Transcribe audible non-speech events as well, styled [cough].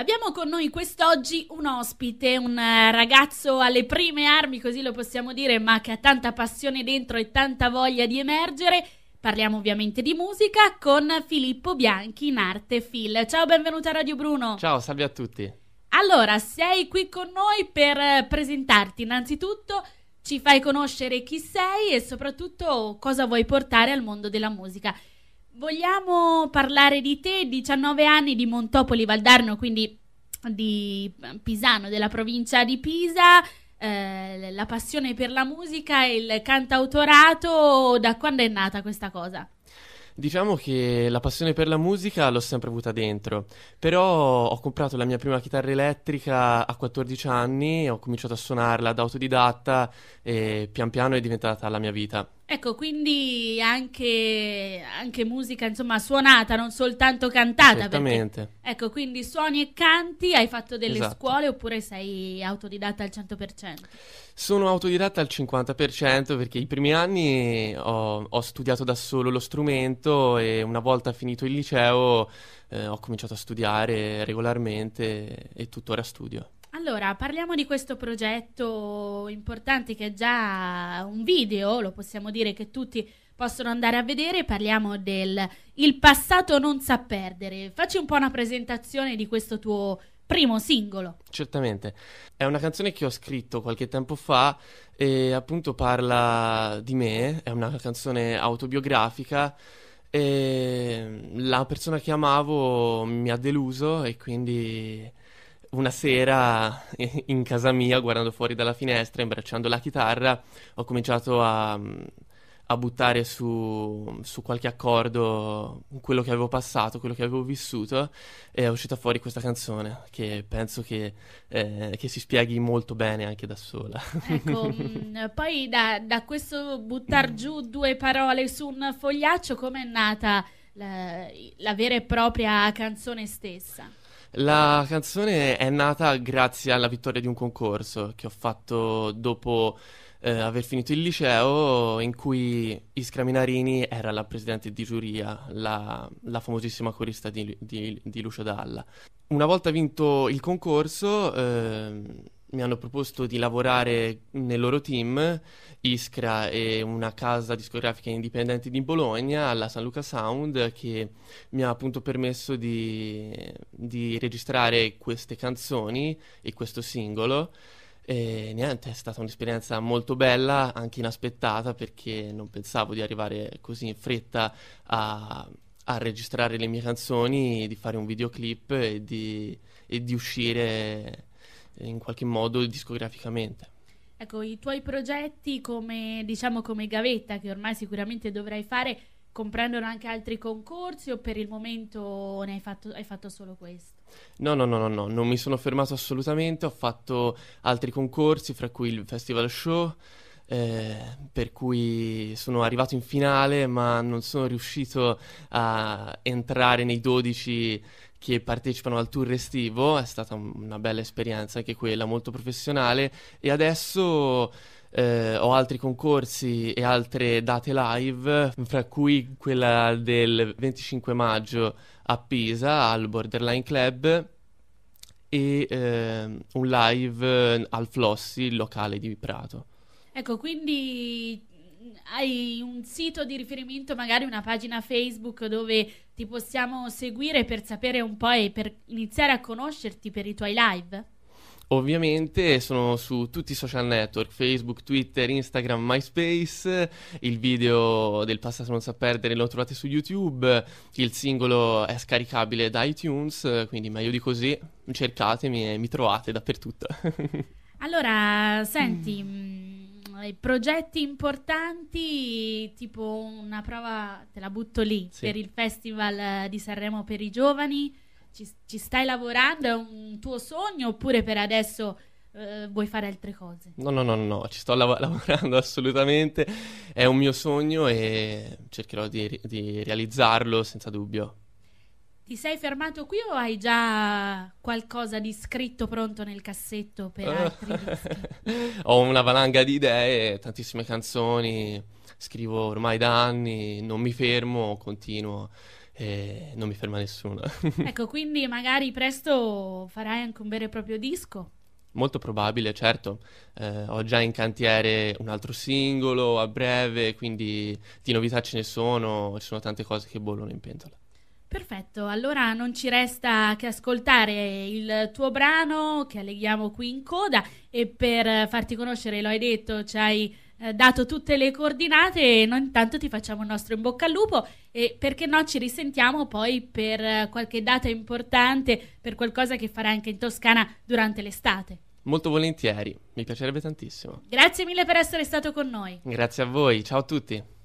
Abbiamo con noi quest'oggi un ospite, un eh, ragazzo alle prime armi, così lo possiamo dire, ma che ha tanta passione dentro e tanta voglia di emergere. Parliamo ovviamente di musica con Filippo Bianchi in arte Phil. Ciao, benvenuto a Radio Bruno. Ciao, salve a tutti. Allora, sei qui con noi per eh, presentarti innanzitutto, ci fai conoscere chi sei e soprattutto cosa vuoi portare al mondo della musica. Vogliamo parlare di te, 19 anni di Montopoli Valdarno, quindi di eh, Pisano, della provincia di Pisa, eh, la passione per la musica e il cantautorato, da quando è nata questa cosa? Diciamo che la passione per la musica l'ho sempre avuta dentro, però ho comprato la mia prima chitarra elettrica a 14 anni, ho cominciato a suonarla da autodidatta e pian piano è diventata la mia vita. Ecco, quindi anche, anche, musica, insomma, suonata, non soltanto cantata. Esattamente. Perché, ecco, quindi suoni e canti, hai fatto delle esatto. scuole oppure sei autodidatta al 100%? Sono autodidatta al 50% perché i primi anni ho, ho, studiato da solo lo strumento e una volta finito il liceo eh, ho cominciato a studiare regolarmente e tuttora studio. Allora, parliamo di questo progetto importante che è già un video, lo possiamo dire che tutti possono andare a vedere, parliamo del Il passato non sa perdere. Facci un po' una presentazione di questo tuo primo singolo. Certamente, è una canzone che ho scritto qualche tempo fa e appunto parla di me, è una canzone autobiografica e la persona che amavo mi ha deluso e quindi una sera [laughs] in casa mia, guardando fuori dalla finestra, imbracciando la chitarra, ho cominciato a, a buttare su, su, qualche accordo quello che avevo passato, quello che avevo vissuto, e è uscita fuori questa canzone, che penso che, eh, che si spieghi molto bene anche da sola. Ecco, [laughs] mm, poi da, da questo buttar giù due parole su un fogliaccio, com'è nata la, la vera e propria canzone stessa? La canzone è nata grazie alla vittoria di un concorso che ho fatto dopo eh, aver finito il liceo in cui Iskra Minarini era la presidente di giuria, la, la famosissima corista di, di, di, Lucio Dalla. Una volta vinto il concorso... Eh, mi hanno proposto di lavorare nel loro team, Iskra è una casa discografica indipendente di Bologna, alla San Luca Sound, che mi ha appunto permesso di, di registrare queste canzoni e questo singolo. E niente, è stata un'esperienza molto bella, anche inaspettata, perché non pensavo di arrivare così in fretta a, a registrare le mie canzoni, di fare un videoclip e di, e di uscire in qualche modo discograficamente. Ecco, i tuoi progetti come, diciamo, come gavetta, che ormai sicuramente dovrai fare, comprendono anche altri concorsi o per il momento hai fatto, hai fatto solo questo? No, no, no, no, no, non mi sono fermato assolutamente, ho fatto altri concorsi, fra cui il Festival Show, eh, per cui sono arrivato in finale, ma non sono riuscito a entrare nei 12 che partecipano al tour estivo, è stata una bella esperienza anche quella, molto professionale e adesso eh, ho altri concorsi e altre date live, fra cui quella del 25 maggio a Pisa al Borderline Club e eh, un live al Flossi, locale di Prato. Ecco, quindi hai un sito di riferimento, magari una pagina Facebook dove ti possiamo seguire per sapere un po' e per iniziare a conoscerti per i tuoi live? Ovviamente sono su tutti i social network, Facebook, Twitter, Instagram, MySpace, il video del Passato non sa perdere lo trovate su YouTube, il singolo è scaricabile da iTunes, quindi meglio di così cercatemi e mi trovate dappertutto. [laughs] allora, senti, mm i progetti importanti, tipo una prova, te la butto lì, sì. per il Festival eh, di Sanremo per i giovani, ci, ci, stai lavorando, è un tuo sogno oppure per adesso eh, vuoi fare altre cose? No, no, no, no, ci sto lav- [laughs] lavorando assolutamente, è un mio sogno e cercherò di, di realizzarlo senza dubbio. Ti sei fermato qui o hai già qualcosa di scritto pronto nel cassetto per eh. altri [laughs] Ho una valanga di idee, tantissime canzoni, scrivo ormai da anni, non mi fermo, continuo. E non mi ferma nessuno. [laughs] ecco, quindi magari presto farai anche un vero e proprio disco. Molto probabile, certo. Eh, ho già in cantiere un altro singolo a breve, quindi di novità ce ne sono, ci sono tante cose che bollono in pentola. Perfetto, allora non ci resta che ascoltare il tuo brano che alleghiamo qui in coda e per farti conoscere, lo hai detto, ci hai eh, dato tutte le coordinate e noi intanto ti facciamo il nostro in bocca al lupo e perché no ci risentiamo poi per qualche data importante, per qualcosa che farai anche in Toscana durante l'estate. Molto volentieri, mi piacerebbe tantissimo. Grazie mille per essere stato con noi. Grazie a voi, ciao a tutti.